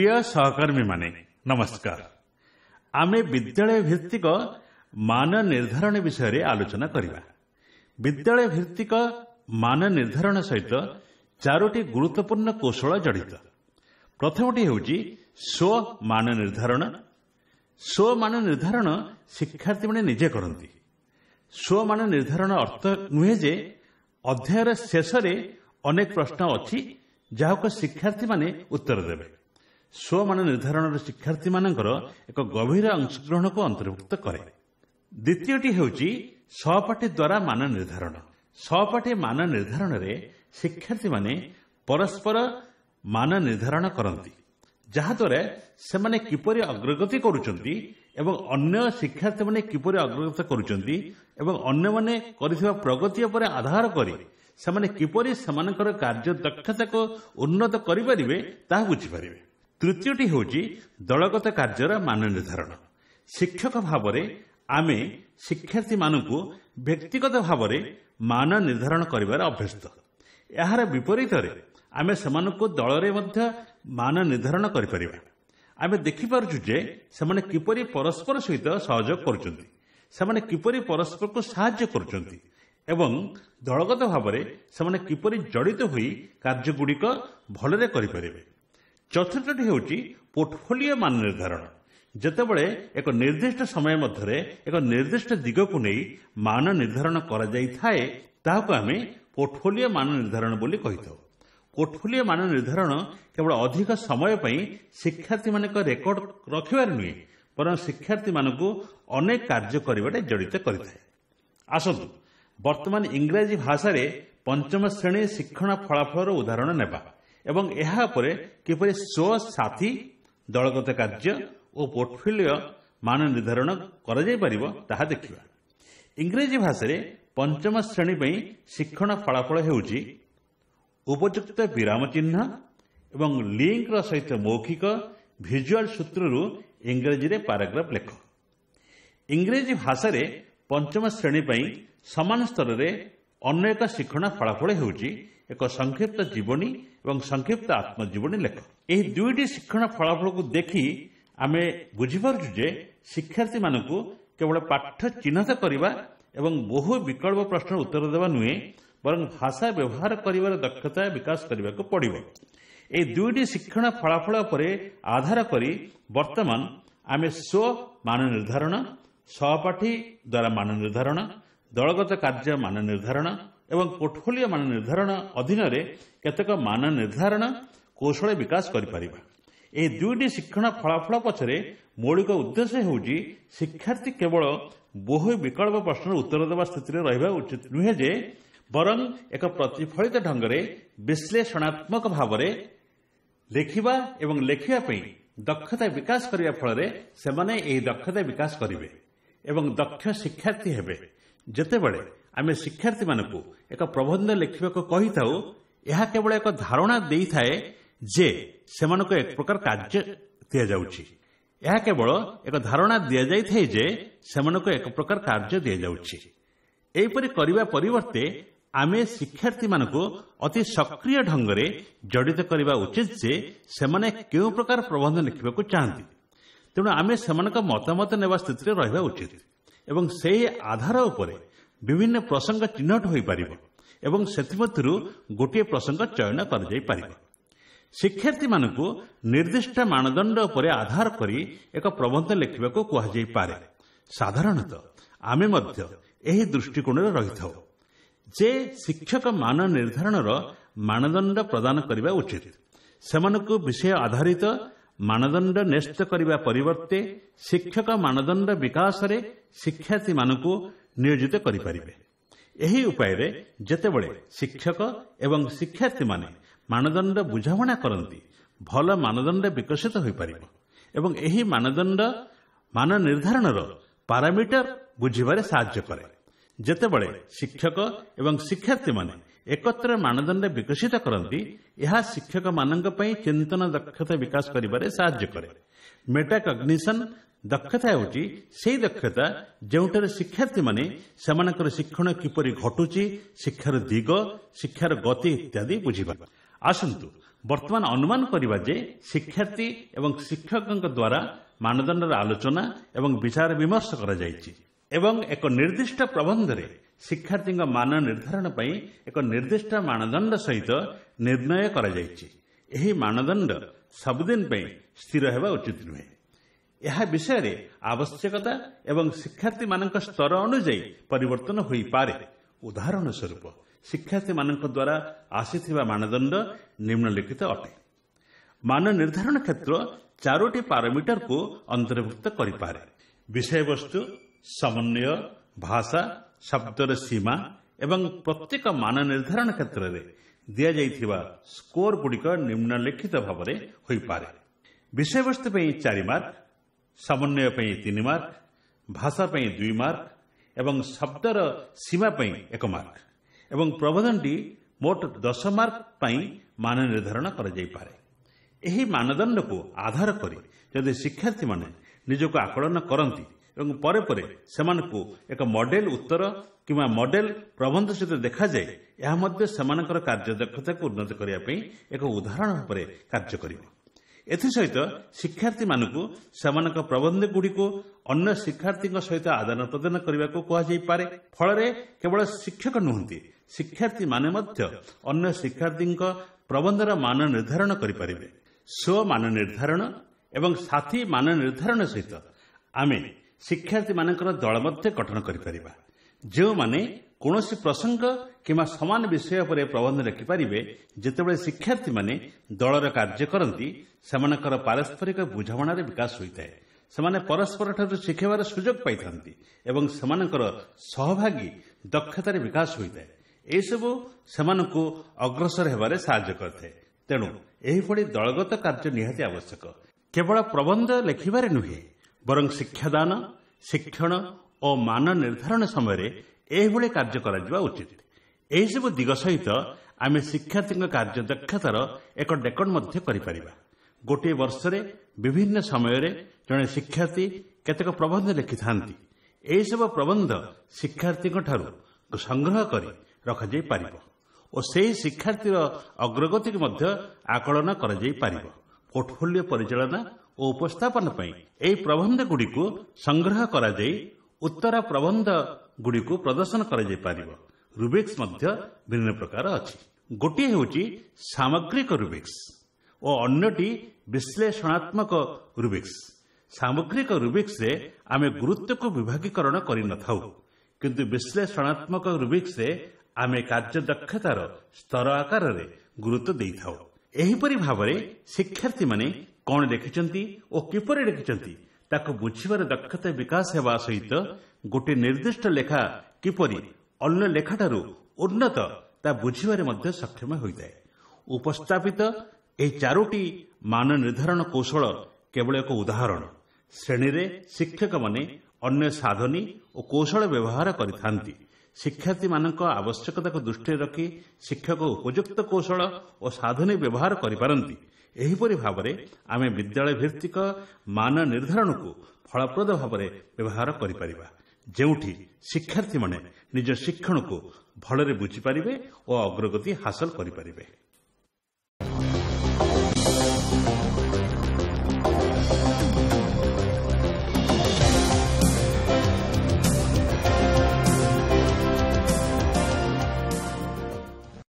ପ୍ରିୟ ସହକର୍ମୀମାନେ ନମସ୍କାର ଆମେ ବିଦ୍ୟାଳୟ ଭିତ୍ତିକ ମାନ ନିର୍ଦ୍ଧାରଣ ବିଷୟରେ ଆଲୋଚନା କରିବା ବିଦ୍ୟାଳୟ ଭିତ୍ତିକ ମାନ ନିର୍ଦ୍ଧାରଣ ସହିତ ଚାରୋଟି ଗୁରୁତ୍ୱପୂର୍ଣ୍ଣ କୌଶଳ ଜଡ଼ିତ ପ୍ରଥମଟି ହେଉଛି ସ୍ୱ ମାନ ନିର୍ଦ୍ଧାରଣ ସ୍ୱ ମାନ ନିର୍ଦ୍ଧାରଣ ଶିକ୍ଷାର୍ଥୀମାନେ ନିଜେ କରନ୍ତି ସ୍ୱ ମାନ ନିର୍ଦ୍ଧାରଣ ଅର୍ଥ ନୁହେଁ ଯେ ଅଧ୍ୟାୟର ଶେଷରେ ଅନେକ ପ୍ରଶ୍ନ ଅଛି ଯାହାକୁ ଶିକ୍ଷାର୍ଥୀମାନେ ଉତ୍ତର ଦେବେ ସ୍ୱମାନ ନିର୍ଦ୍ଧାରଣର ଶିକ୍ଷାର୍ଥୀମାନଙ୍କର ଏକ ଗଭୀର ଅଂଶଗ୍ରହଣକୁ ଅନ୍ତର୍ଭୁକ୍ତ କରେ ଦ୍ୱିତୀୟଟି ହେଉଛି ସହପାଠୀ ଦ୍ୱାରା ମାନ ନିର୍ଦ୍ଧାରଣ ସହପାଠୀ ମାନ ନିର୍ଦ୍ଧାରଣରେ ଶିକ୍ଷାର୍ଥୀମାନେ ପରସ୍କର ମାନ ନିର୍ଦ୍ଧାରଣ କରନ୍ତି ଯାହାଦ୍ୱାରା ସେମାନେ କିପରି ଅଗ୍ରଗତି କରୁଛନ୍ତି ଏବଂ ଅନ୍ୟ ଶିକ୍ଷାର୍ଥୀମାନେ କିପରି ଅଗ୍ରଗତି କରୁଛନ୍ତି ଏବଂ ଅନ୍ୟମାନେ କରିଥିବା ପ୍ରଗତି ଉପରେ ଆଧାର କରି ସେମାନେ କିପରି ସେମାନଙ୍କର କାର୍ଯ୍ୟ ଦକ୍ଷତାକୁ ଉନ୍ନତ କରିପାରିବେ ତାହା ବୁଝିପାରିବେ ତୃତୀୟଟି ହେଉଛି ଦଳଗତ କାର୍ଯ୍ୟର ମାନ ନିର୍ଦ୍ଧାରଣ ଶିକ୍ଷକ ଭାବରେ ଆମେ ଶିକ୍ଷାର୍ଥୀମାନଙ୍କୁ ବ୍ୟକ୍ତିଗତ ଭାବରେ ମାନ ନିର୍ଦ୍ଧାରଣ କରିବାରେ ଅଭ୍ୟସ୍ତ ଏହାର ବିପରୀତରେ ଆମେ ସେମାନଙ୍କୁ ଦଳରେ ମଧ୍ୟ ମାନ ନିର୍ଦ୍ଧାରଣ କରିପାରିବା ଆମେ ଦେଖିପାରୁଛୁ ଯେ ସେମାନେ କିପରି ପରସ୍କର ସହିତ ସହଯୋଗ କରୁଛନ୍ତି ସେମାନେ କିପରି ପରସ୍କରକୁ ସାହାଯ୍ୟ କରୁଛନ୍ତି ଏବଂ ଦଳଗତ ଭାବରେ ସେମାନେ କିପରି ଜଡ଼ିତ ହୋଇ କାର୍ଯ୍ୟଗୁଡ଼ିକ ଭଲରେ କରିପାରିବେ ଚତୁର୍ଥଟି ହେଉଛି ପୋର୍ଟଫୋଲିଓ ମାନ ନିର୍ଦ୍ଧାରଣ ଯେତେବେଳେ ଏକ ନିର୍ଦ୍ଦିଷ୍ଟ ସମୟ ମଧ୍ୟରେ ଏକ ନିର୍ଦ୍ଦିଷ୍ଟ ଦିଗକୁ ନେଇ ମାନ ନିର୍ଦ୍ଧାରଣ କରାଯାଇଥାଏ ତାହାକୁ ଆମେ ପୋର୍ଟଫୋଲିଓ ମାନ ନିର୍ଦ୍ଧାରଣ ବୋଲି କହିଥାଉ ପୋର୍ଟଫୋଲିଓ ମାନ ନିର୍ଦ୍ଧାରଣ କେବଳ ଅଧିକ ସମୟ ପାଇଁ ଶିକ୍ଷାର୍ଥୀମାନଙ୍କ ରେକର୍ଡ ରଖିବାରେ ନୁହେଁ ବରଂ ଶିକ୍ଷାର୍ଥୀମାନଙ୍କୁ ଅନେକ କାର୍ଯ୍ୟ କରିବାରେ ଜଡ଼ିତ କରିଥାଏ ଆସନ୍ତୁ ବର୍ତ୍ତମାନ ଇଂରାଜୀ ଭାଷାରେ ପଞ୍ଚମ ଶ୍ରେଣୀ ଶିକ୍ଷଣ ଫଳାଫଳର ଉଦାହରଣ ନେବା ଏବଂ ଏହା ଉପରେ କିପରି ସ୍ୱ ସାଥୀ ଦଳଗତ କାର୍ଯ୍ୟ ଓ ପୋର୍ଟଫୋଲିଓ ମାନ ନିର୍ଦ୍ଧାରଣ କରାଯାଇପାରିବ ତାହା ଦେଖିବା ଇଂରାଜୀ ଭାଷାରେ ପଞ୍ଚମ ଶ୍ରେଣୀ ପାଇଁ ଶିକ୍ଷଣ ଫଳାଫଳ ହେଉଛି ଉପଯୁକ୍ତ ବିରାମ ଚିହ୍ନ ଏବଂ ଲିଙ୍କର ସହିତ ମୌଖିକ ଭିଜୁଆଲ୍ ସୂତ୍ରରୁ ଇଂରାଜୀରେ ପାରାଗ୍ରାଫ ଲେଖ ଇଂରାଜୀ ଭାଷାରେ ପଞ୍ଚମ ଶ୍ରେଣୀ ପାଇଁ ସମାନ ସ୍ତରରେ ଅନ୍ୟ ଏକ ଶିକ୍ଷଣା ଫଳାଫଳ ହେଉଛି ଏକ ସଂକ୍ଷିପ୍ତ ଜୀବନୀ ଏବଂ ସଂକ୍ଷିପ୍ତ ଆତ୍ମଜୀବନୀ ଲେଖ ଏହି ଦୁଇଟି ଶିକ୍ଷଣ ଫଳାଫଳକୁ ଦେଖି ଆମେ ବୁଝିପାରୁଛୁ ଯେ ଶିକ୍ଷାର୍ଥୀମାନଙ୍କୁ କେବଳ ପାଠ ଚିହ୍ନଟ କରିବା ଏବଂ ବହୁ ବିକଳ୍ପ ପ୍ରଶ୍ନର ଉତ୍ତର ଦେବା ନୁହେଁ ବରଂ ଭାଷା ବ୍ୟବହାର କରିବାର ଦକ୍ଷତା ବିକାଶ କରିବାକୁ ପଡ଼ିବ ଏହି ଦୁଇଟି ଶିକ୍ଷଣ ଫଳାଫଳ ଉପରେ ଆଧାର କରି ବର୍ତ୍ତମାନ ଆମେ ସ୍ୱ ମାନ ନିର୍ଦ୍ଧାରଣ ସହପାଠୀ ଦ୍ୱାରା ମାନ ନିର୍ଦ୍ଧାରଣ ଦଳଗତ କାର୍ଯ୍ୟ ମାନ ନିର୍ଦ୍ଧାରଣ ଏବଂ ପୋର୍ଟଫୋଲିଓ ମାନ ନିର୍ଦ୍ଧାରଣ ଅଧୀନରେ କେତେକ ମାନ ନିର୍ଦ୍ଧାରଣ କୌଶଳ ବିକାଶ କରିପାରିବା ଏହି ଦୁଇଟି ଶିକ୍ଷଣ ଫଳାଫଳ ପଛରେ ମୌଳିକ ଉଦ୍ଦେଶ୍ୟ ହେଉଛି ଶିକ୍ଷାର୍ଥୀ କେବଳ ବହୁ ବିକଳ୍ପ ପ୍ରଶ୍ନର ଉତ୍ତର ଦେବା ସ୍ଥିତିରେ ରହିବା ଉଚିତ ନୁହେଁ ଯେ ବରଂ ଏକ ପ୍ରତିଫଳିତ ଢଙ୍ଗରେ ବିଶ୍ଳେଷଣାତ୍ମକ ଭାବରେ ଲେଖିବା ଏବଂ ଲେଖିବା ପାଇଁ ଦକ୍ଷତା ବିକାଶ କରିବା ଫଳରେ ସେମାନେ ଏହି ଦକ୍ଷତା ବିକାଶ କରିବେ ଏବଂ ଦକ୍ଷ ଶିକ୍ଷାର୍ଥୀ ହେବେ ଯେତେବେଳେ ଆମେ ଶିକ୍ଷାର୍ଥୀମାନଙ୍କୁ ଏକ ପ୍ରବନ୍ଧ ଲେଖିବାକୁ କହିଥାଉ ଏହା କେବଳ ଏକ ଧାରଣା ଦେଇଥାଏ ଯେ ସେମାନଙ୍କୁ ଏକ ପ୍ରକାର କାର୍ଯ୍ୟ ଦିଆଯାଉଛି ଏହା କେବଳ ଏକ ଧାରଣା ଦିଆଯାଇଥାଏ ଯେ ସେମାନଙ୍କୁ ଏକ ପ୍ରକାର କାର୍ଯ୍ୟ ଦିଆଯାଉଛି ଏହିପରି କରିବା ପରିବର୍ତ୍ତେ ଆମେ ଶିକ୍ଷାର୍ଥୀମାନଙ୍କୁ ଅତି ସକ୍ରିୟ ଢଙ୍ଗରେ ଜଡ଼ିତ କରିବା ଉଚିତ ଯେ ସେମାନେ କେଉଁ ପ୍ରକାର ପ୍ରବନ୍ଧ ଲେଖିବାକୁ ଚାହାନ୍ତି ତେଣୁ ଆମେ ସେମାନଙ୍କ ମତାମତ ନେବା ସ୍ଥିତିରେ ରହିବା ଉଚିତ ଏବଂ ସେହି ଆଧାର ଉପରେ ବିଭିନ୍ନ ପ୍ରସଙ୍ଗ ଚିହ୍ନଟ ହୋଇପାରିବ ଏବଂ ସେଥିମଧ୍ୟରୁ ଗୋଟିଏ ପ୍ରସଙ୍ଗ ଚୟନ କରାଯାଇପାରିବ ଶିକ୍ଷାର୍ଥୀମାନଙ୍କୁ ନିର୍ଦ୍ଦିଷ୍ଟ ମାନଦଣ୍ଡ ଉପରେ ଆଧାର କରି ଏକ ପ୍ରବନ୍ଧ ଲେଖିବାକୁ କୁହାଯାଇପାରେ ସାଧାରଣତଃ ଆମେ ମଧ୍ୟ ଏହି ଦୃଷ୍ଟିକୋଣରେ ରହିଥାଉ ଯେ ଶିକ୍ଷକ ମାନ ନିର୍ଦ୍ଧାରଣର ମାନଦଣ୍ଡ ପ୍ରଦାନ କରିବା ଉଚିତ ସେମାନଙ୍କୁ ବିଷୟ ଆଧାରିତ ମାନଦଣ୍ଡ ନ୍ୟସ୍ତ କରିବା ପରିବର୍ତ୍ତେ ଶିକ୍ଷକ ମାନଦଣ୍ଡ ବିକାଶରେ ଶିକ୍ଷାର୍ଥୀମାନଙ୍କୁ ନିୟୋଜିତ କରିପାରିବେ ଏହି ଉପାୟରେ ଯେତେବେଳେ ଶିକ୍ଷକ ଏବଂ ଶିକ୍ଷାର୍ଥୀମାନେ ମାନଦଣ୍ଡ ବୁଝାମଣା କରନ୍ତି ଭଲ ମାନଦଣ୍ଡ ବିକଶିତ ହୋଇପାରିବ ଏବଂ ଏହି ମାନଦଣ୍ଡ ମାନ ନିର୍ଦ୍ଧାରଣର ପାରାମିଟର ବୁଝିବାରେ ସାହାଯ୍ୟ କରେ ଯେତେବେଳେ ଶିକ୍ଷକ ଏବଂ ଶିକ୍ଷାର୍ଥୀମାନେ ଏକତ୍ର ମାନଦଣ୍ଡ ବିକଶିତ କରନ୍ତି ଏହା ଶିକ୍ଷକମାନଙ୍କ ପାଇଁ ଚିନ୍ତନ ଦକ୍ଷତା ବିକାଶ କରିବାରେ ସାହାଯ୍ୟ କରେ ମେଟାକଗ୍ନିସନ୍ ଦକ୍ଷତା ହେଉଛି ସେହି ଦକ୍ଷତା ଯେଉଁଠାରେ ଶିକ୍ଷାର୍ଥୀମାନେ ସେମାନଙ୍କର ଶିକ୍ଷଣ କିପରି ଘଟୁଛି ଶିକ୍ଷାର ଦିଗ ଶିକ୍ଷାର ଗତି ଇତ୍ୟାଦି ବୁଝିବା ଆସନ୍ତୁ ବର୍ତ୍ତମାନ ଅନୁମାନ କରିବା ଯେ ଶିକ୍ଷାର୍ଥୀ ଏବଂ ଶିକ୍ଷକଙ୍କ ଦ୍ୱାରା ମାନଦଣ୍ଡର ଆଲୋଚନା ଏବଂ ବିଚାର ବିମର୍ଶ କରାଯାଇଛି ଏବଂ ଏକ ନିର୍ଦ୍ଦିଷ୍ଟ ପ୍ରବନ୍ଧରେ ଶିକ୍ଷାର୍ଥୀଙ୍କ ମାନ ନିର୍ଦ୍ଧାରଣ ପାଇଁ ଏକ ନିର୍ଦ୍ଦିଷ୍ଟ ମାନଦଣ୍ଡ ସହିତ ନିର୍ଣ୍ଣୟ କରାଯାଇଛି ଏହି ମାନଦଣ୍ଡ ସବୁଦିନ ପାଇଁ ସ୍ଥିର ହେବା ଉଚିତ ନୁହେଁ ଏହା ବିଷୟରେ ଆବଶ୍ୟକତା ଏବଂ ଶିକ୍ଷାର୍ଥୀମାନଙ୍କ ସ୍ତର ଅନୁଯାୟୀ ପରିବର୍ତ୍ତନ ହୋଇପାରେ ଉଦାହରଣ ସ୍ୱରୂପ ଶିକ୍ଷାର୍ଥୀମାନଙ୍କ ଦ୍ୱାରା ଆସିଥିବା ମାନଦଣ୍ଡ ନିମ୍ନଲିଖିତ ଅଟେ ମାନ ନିର୍ଦ୍ଧାରଣ କ୍ଷେତ୍ର ଚାରୋଟି ପାରାମିଟରକୁ ଅନ୍ତର୍ଭୁକ୍ତ କରିପାରେ ବିଷୟବସ୍ତୁ ସମନ୍ୱୟ ଭାଷା ଶବ୍ଦର ସୀମା ଏବଂ ପ୍ରତ୍ୟେକ ମାନ ନିର୍ଦ୍ଧାରଣ କ୍ଷେତ୍ରରେ ଦିଆଯାଇଥିବା ସ୍କୋର ଗୁଡ଼ିକ ନିମ୍ନଲିଖିତ ଭାବରେ ହୋଇପାରେ ବିଷୟବସ୍ତୁ ପାଇଁ ଚାରି ମାର୍କ ସମନ୍ୱୟ ପାଇଁ ତିନି ମାର୍କ ଭାଷା ପାଇଁ ଦୁଇ ମାର୍କ ଏବଂ ଶବ୍ଦର ସୀମା ପାଇଁ ଏକ ମାର୍କ ଏବଂ ପ୍ରବନ୍ଧନଟି ମୋଟ ଦଶ ମାର୍କ ପାଇଁ ମାନ ନିର୍ଦ୍ଧାରଣ କରାଯାଇପାରେ ଏହି ମାନଦଣ୍ଡକୁ ଆଧାର କରି ଯଦି ଶିକ୍ଷାର୍ଥୀମାନେ ନିଜକୁ ଆକଳନ କରନ୍ତି ଏବଂ ପରେ ପରେ ସେମାନଙ୍କୁ ଏକ ମଡେଲ ଉତ୍ତର କିମ୍ବା ମଡେଲ ପ୍ରବନ୍ଧ ସହିତ ଦେଖାଯାଏ ଏହା ମଧ୍ୟ ସେମାନଙ୍କର କାର୍ଯ୍ୟଦକ୍ଷତାକୁ ଉନ୍ନତ କରିବା ପାଇଁ ଏକ ଉଦାହରଣ ଭାବରେ କାର୍ଯ୍ୟ କରିବ ଏଥିସହିତ ଶିକ୍ଷାର୍ଥୀମାନଙ୍କୁ ସେମାନଙ୍କ ପ୍ରବନ୍ଧଗୁଡ଼ିକୁ ଅନ୍ୟ ଶିକ୍ଷାର୍ଥୀଙ୍କ ସହିତ ଆଦାନ ପ୍ରଦାନ କରିବାକୁ କୁହାଯାଇପାରେ ଫଳରେ କେବଳ ଶିକ୍ଷକ ନୁହନ୍ତି ଶିକ୍ଷାର୍ଥୀମାନେ ମଧ୍ୟ ଅନ୍ୟ ଶିକ୍ଷାର୍ଥୀଙ୍କ ପ୍ରବନ୍ଧର ମାନ ନିର୍ଦ୍ଧାରଣ କରିପାରିବେ ସ୍ୱ ମାନ ନିର୍ଦ୍ଧାରଣ ଏବଂ ସାଥୀ ମାନ ନିର୍ଦ୍ଧାରଣ ସହିତ ଆମେ ଶିକ୍ଷାର୍ଥୀମାନଙ୍କର ଦଳ ମଧ୍ୟ ଗଠନ କରିପାରିବା ଯେଉଁମାନେ କୌଣସି ପ୍ରସଙ୍ଗ କିମ୍ବା ସମାନ ବିଷୟ ଉପରେ ପ୍ରବନ୍ଧ ଲେଖିପାରିବେ ଯେତେବେଳେ ଶିକ୍ଷାର୍ଥୀମାନେ ଦଳର କାର୍ଯ୍ୟ କରନ୍ତି ସେମାନଙ୍କର ପାରସ୍କରିକ ବୁଝାମଣାରେ ବିକାଶ ହୋଇଥାଏ ସେମାନେ ପରସ୍କରଠାରୁ ଶିଖାଇବାର ସୁଯୋଗ ପାଇଥାନ୍ତି ଏବଂ ସେମାନଙ୍କର ସହଭାଗୀ ଦକ୍ଷତାରେ ବିକାଶ ହୋଇଥାଏ ଏହିସବୁ ସେମାନଙ୍କୁ ଅଗ୍ରସର ହେବାରେ ସାହାଯ୍ୟ କରିଥାଏ ତେଣୁ ଏହିଭଳି ଦଳଗତ କାର୍ଯ୍ୟ ନିହାତି ଆବଶ୍ୟକ କେବଳ ପ୍ରବନ୍ଧ ଲେଖିବାରେ ନୁହେଁ ବରଂ ଶିକ୍ଷାଦାନ ଶିକ୍ଷଣ ଓ ମାନ ନିର୍ଦ୍ଧାରଣ ସମୟରେ ଏହିଭଳି କାର୍ଯ୍ୟ କରାଯିବା ଉଚିତ ଏହିସବୁ ଦିଗ ସହିତ ଆମେ ଶିକ୍ଷାର୍ଥୀଙ୍କ କାର୍ଯ୍ୟଦକ୍ଷତାର ଏକ ଡେକଡ ମଧ୍ୟ କରିପାରିବା ଗୋଟିଏ ବର୍ଷରେ ବିଭିନ୍ନ ସମୟରେ ଜଣେ ଶିକ୍ଷାର୍ଥୀ କେତେକ ପ୍ରବନ୍ଧ ଲେଖିଥାନ୍ତି ଏହିସବୁ ପ୍ରବନ୍ଧ ଶିକ୍ଷାର୍ଥୀଙ୍କଠାରୁ ସଂଗ୍ରହ କରି ରଖାଯାଇପାରିବ ଓ ସେହି ଶିକ୍ଷାର୍ଥୀର ଅଗ୍ରଗତିକୁ ମଧ୍ୟ ଆକଳନ କରାଯାଇପାରିବ ପୋର୍ଟଫୋଲିଓ ପରିଚାଳନା ଓ ଉପସ୍ଥାପନ ପାଇଁ ଏହି ପ୍ରବନ୍ଧ ଗୁଡ଼ିକୁ ସଂଗ୍ରହ କରାଯାଇ ଉତ୍ତର ପ୍ରବନ୍ଧ ଗୁଡ଼ିକୁ ପ୍ରଦର୍ଶନ ପାରିବ ରୁବିକ୍ସ ମଧ୍ୟ ବିଭିନ୍ନ ପ୍ରକାର ଅଛି ଗୋଟିଏ ହେଉଛି ସାମଗ୍ରିକ ରୁବିକ୍ସ ଓ ଅନ୍ୟଟି ବିଶ୍ଳେଷଣାତ୍ମକ ରୁବିକ୍ସ ସାମଗ୍ରିକ ରୁବିକ୍ସରେ ଆମେ ଗୁରୁତ୍ୱକୁ ବିଭାଗୀକରଣ କରିନଥାଉ କିନ୍ତୁ ବିଶ୍ଳେଷଣାତ୍ମକ ରୁବିକ୍ସରେ ଆମେ କାର୍ଯ୍ୟଦକ୍ଷତାର ସ୍ତର ଆକାରରେ ଗୁରୁତ୍ୱ ଦେଇଥାଉ ଏହିପରି ଭାବରେ ଶିକ୍ଷାର୍ଥୀମାନେ କ'ଣ ଲେଖିଛନ୍ତି ଓ କିପରି ଲେଖିଛନ୍ତି ତାକୁ ବୁଝିବାର ଦକ୍ଷତା ବିକାଶ ହେବା ସହିତ ଗୋଟିଏ ନିର୍ଦ୍ଦିଷ୍ଟ ଲେଖା କିପରି ଅନ୍ୟ ଲେଖାଠାରୁ ଉନ୍ନତ ତାହା ବୁଝିବାରେ ମଧ୍ୟ ସକ୍ଷମ ହୋଇଥାଏ ଉପସ୍ଥାପିତ ଏହି ଚାରୋଟି ମାନ ନିର୍ଦ୍ଧାରଣ କୌଶଳ କେବଳ ଏକ ଉଦାହରଣ ଶ୍ରେଣୀରେ ଶିକ୍ଷକମାନେ ଅନ୍ୟ ସାଧନୀ ଓ କୌଶଳ ବ୍ୟବହାର କରିଥାନ୍ତି ଶିକ୍ଷାର୍ଥୀମାନଙ୍କ ଆବଶ୍ୟକତାକୁ ଦୃଷ୍ଟିରେ ରଖି ଶିକ୍ଷକ ଉପଯୁକ୍ତ କୌଶଳ ଓ ସାଧନୀ ବ୍ୟବହାର କରିପାରନ୍ତି ଏହିପରି ଭାବରେ ଆମେ ବିଦ୍ୟାଳୟ ଭିତ୍ତିକ ମାନ ନିର୍ଦ୍ଧାରଣକୁ ଫଳପ୍ରଦ ଭାବରେ ବ୍ୟବହାର କରିପାରିବା ଯେଉଁଠି ଶିକ୍ଷାର୍ଥୀମାନେ ନିଜ ଶିକ୍ଷଣକୁ ଭଲରେ ବୁଝିପାରିବେ ଓ ଅଗ୍ରଗତି ହାସଲ କରିପାରିବେ